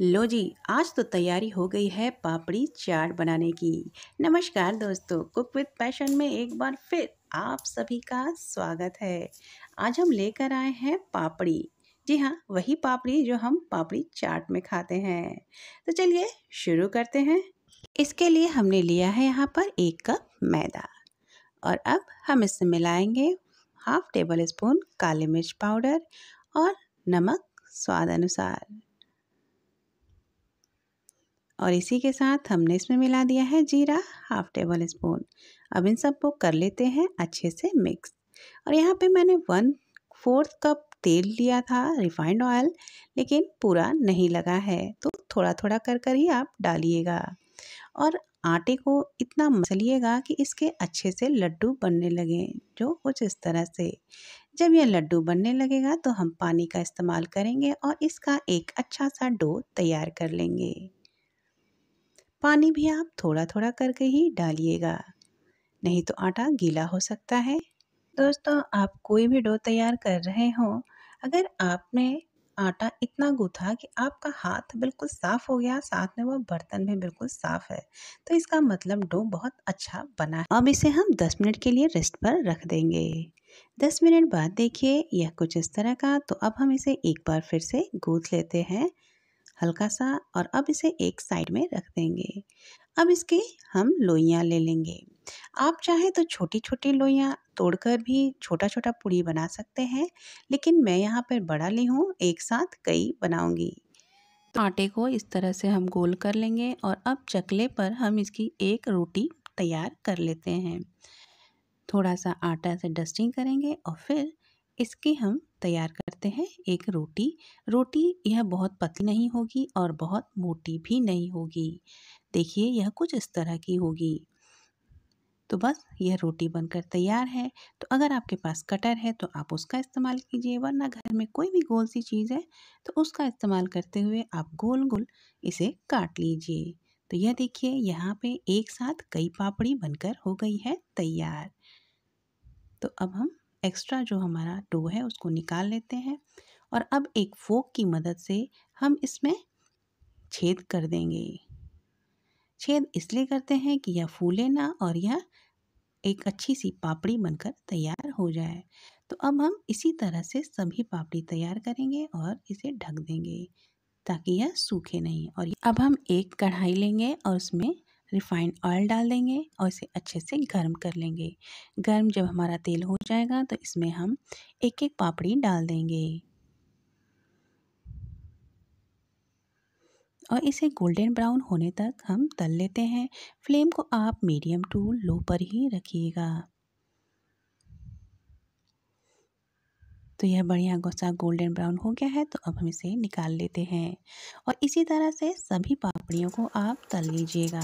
लो जी आज तो तैयारी हो गई है पापड़ी चाट बनाने की नमस्कार दोस्तों कुक विद पैशन में एक बार फिर आप सभी का स्वागत है आज हम लेकर आए हैं पापड़ी जी हाँ वही पापड़ी जो हम पापड़ी चाट में खाते हैं तो चलिए शुरू करते हैं इसके लिए हमने लिया है यहाँ पर एक कप मैदा और अब हम इसमें मिलाएंगे हाफ टेबल स्पून काली मिर्च पाउडर और नमक स्वाद अनुसार और इसी के साथ हमने इसमें मिला दिया है जीरा हाफ टेबल स्पून अब इन सबको कर लेते हैं अच्छे से मिक्स और यहाँ पे मैंने वन फोर्थ कप तेल लिया था रिफाइंड ऑयल लेकिन पूरा नहीं लगा है तो थोड़ा थोड़ा कर कर ही आप डालिएगा और आटे को इतना मसलिएगा कि इसके अच्छे से लड्डू बनने लगे जो कुछ इस तरह से जब यह लड्डू बनने लगेगा तो हम पानी का इस्तेमाल करेंगे और इसका एक अच्छा सा डो तैयार कर लेंगे पानी भी आप थोड़ा थोड़ा करके ही डालिएगा नहीं तो आटा गीला हो सकता है दोस्तों आप कोई भी डो तैयार कर रहे हो अगर आपने आटा इतना गूथा कि आपका हाथ बिल्कुल साफ़ हो गया साथ में वो बर्तन भी बिल्कुल साफ़ है तो इसका मतलब डो बहुत अच्छा बना है अब इसे हम 10 मिनट के लिए रेस्ट पर रख देंगे 10 मिनट बाद देखिए यह कुछ इस तरह का तो अब हम इसे एक बार फिर से गूथ लेते हैं हल्का सा और अब इसे एक साइड में रख देंगे अब इसकी हम लोइयाँ ले लेंगे आप चाहें तो छोटी छोटी लोइयाँ तोड़कर भी छोटा छोटा पूड़ी बना सकते हैं लेकिन मैं यहाँ पर बड़ा ली हूँ एक साथ कई बनाऊँगी तो आटे को इस तरह से हम गोल कर लेंगे और अब चकले पर हम इसकी एक रोटी तैयार कर लेते हैं थोड़ा सा आटा से डस्टिंग करेंगे और फिर इसके हम तैयार करते हैं एक रोटी रोटी यह बहुत पतली नहीं होगी और बहुत मोटी भी नहीं होगी देखिए यह कुछ इस तरह की होगी तो बस यह रोटी बनकर तैयार है तो अगर आपके पास कटर है तो आप उसका इस्तेमाल कीजिए वरना घर में कोई भी गोल सी चीज़ है तो उसका इस्तेमाल करते हुए आप गोल गोल इसे काट लीजिए तो यह देखिए यहाँ पे एक साथ कई पापड़ी बनकर हो गई है तैयार तो अब हम एक्स्ट्रा जो हमारा डो है उसको निकाल लेते हैं और अब एक फोक की मदद से हम इसमें छेद कर देंगे छेद इसलिए करते हैं कि यह फूले ना और यह एक अच्छी सी पापड़ी बनकर तैयार हो जाए तो अब हम इसी तरह से सभी पापड़ी तैयार करेंगे और इसे ढक देंगे ताकि यह सूखे नहीं और अब हम एक कढ़ाई लेंगे और उसमें रिफाइंड ऑयल डाल देंगे और इसे अच्छे से गर्म कर लेंगे गर्म जब हमारा तेल हो जाएगा तो इसमें हम एक एक पापड़ी डाल देंगे और इसे गोल्डन ब्राउन होने तक हम तल लेते हैं फ्लेम को आप मीडियम टू लो पर ही रखिएगा तो यह बढ़िया गोसा गोल्डन ब्राउन हो गया है तो अब हम इसे निकाल लेते हैं और इसी तरह से सभी पापड़ियों को आप तल लीजिएगा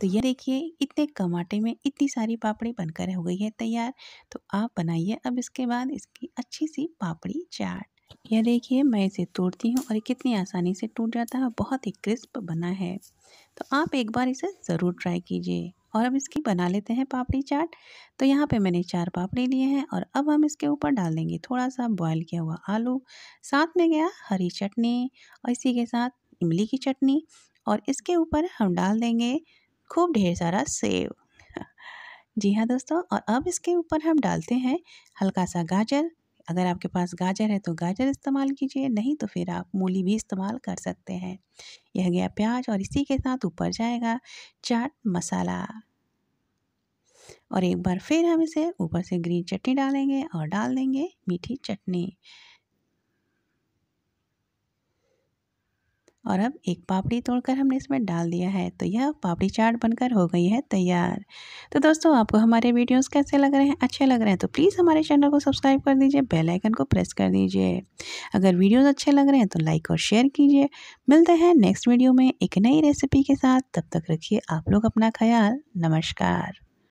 तो यह देखिए इतने कम आटे में इतनी सारी पापड़ी बनकर हो गई है तैयार तो आप बनाइए अब इसके बाद इसकी अच्छी सी पापड़ी चाट यह देखिए मैं इसे तोड़ती हूँ और कितनी आसानी से टूट जाता है बहुत ही क्रिस्प बना है तो आप एक बार इसे ज़रूर ट्राई कीजिए और अब इसकी बना लेते हैं पापड़ी चाट तो यहाँ पे मैंने चार पापड़ी लिए हैं और अब हम इसके ऊपर डाल देंगे थोड़ा सा बॉयल किया हुआ आलू साथ में गया हरी चटनी और इसी के साथ इमली की चटनी और इसके ऊपर हम डाल देंगे खूब ढेर सारा सेव जी हाँ दोस्तों और अब इसके ऊपर हम डालते हैं हल्का सा गाजर अगर आपके पास गाजर है तो गाजर इस्तेमाल कीजिए नहीं तो फिर आप मूली भी इस्तेमाल कर सकते हैं यह गया प्याज और इसी के साथ ऊपर जाएगा चाट मसाला और एक बार फिर हम इसे ऊपर से ग्रीन चटनी डालेंगे और डाल देंगे मीठी चटनी और अब एक पापड़ी तोड़कर हमने इसमें डाल दिया है तो यह पापड़ी चाट बनकर हो गई है तैयार तो दोस्तों आपको हमारे वीडियोस कैसे लग रहे हैं अच्छे लग रहे हैं तो प्लीज़ हमारे चैनल को सब्सक्राइब कर दीजिए बेल आइकन को प्रेस कर दीजिए अगर वीडियोस अच्छे लग रहे हैं तो लाइक और शेयर कीजिए मिलते हैं नेक्स्ट वीडियो में एक नई रेसिपी के साथ तब तक रखिए आप लोग अपना ख्याल नमस्कार